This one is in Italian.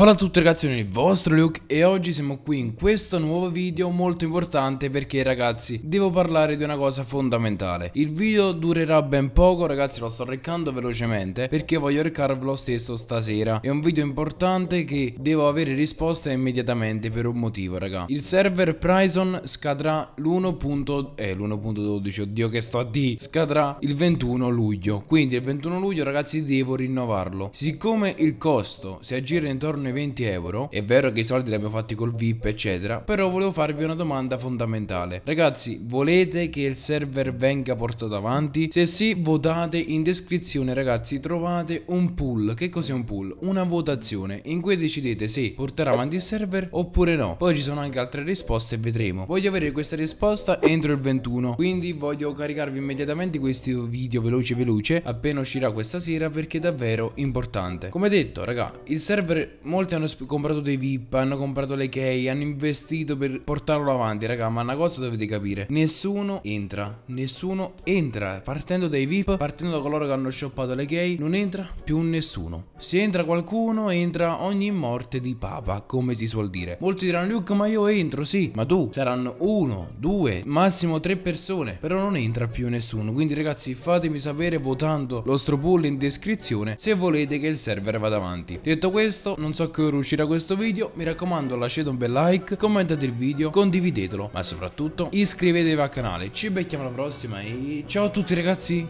Ciao a tutti ragazzi, sono il vostro Luke e oggi siamo qui in questo nuovo video molto importante perché ragazzi devo parlare di una cosa fondamentale Il video durerà ben poco ragazzi, lo sto recando velocemente perché voglio recarvelo lo stesso stasera È un video importante che devo avere risposta immediatamente per un motivo raga Il server Prison scadrà l'1.12, eh, l'1.12, oddio che sto a D Scadrà il 21 luglio, quindi il 21 luglio ragazzi devo rinnovarlo Siccome il costo si aggira intorno ai farne 20 euro È vero che i soldi li abbiamo fatti col VIP eccetera Però volevo farvi una domanda fondamentale Ragazzi volete che il server venga portato avanti? Se sì votate in descrizione ragazzi Trovate un pool Che cos'è un pool? Una votazione in cui decidete se portare avanti il server oppure no Poi ci sono anche altre risposte e vedremo Voglio avere questa risposta entro il 21 Quindi voglio caricarvi immediatamente questi video veloce veloce Appena uscirà questa sera perché è davvero importante Come detto raga il server molto molti hanno comprato dei VIP, hanno comprato le key, hanno investito per portarlo avanti, raga, ma una cosa dovete capire. Nessuno entra, nessuno entra. Partendo dai VIP, partendo da coloro che hanno shoppato le key, non entra più nessuno. Se entra qualcuno, entra ogni morte di papa, come si suol dire. Molti diranno, Luke, ma io entro, sì, ma tu. Saranno uno, due, massimo tre persone, però non entra più nessuno. Quindi ragazzi, fatemi sapere votando lo stropull in descrizione se volete che il server vada avanti. Detto questo, non so so che ora uscirà questo video, mi raccomando lasciate un bel like, commentate il video, condividetelo, ma soprattutto iscrivetevi al canale. Ci becchiamo alla prossima e ciao a tutti ragazzi!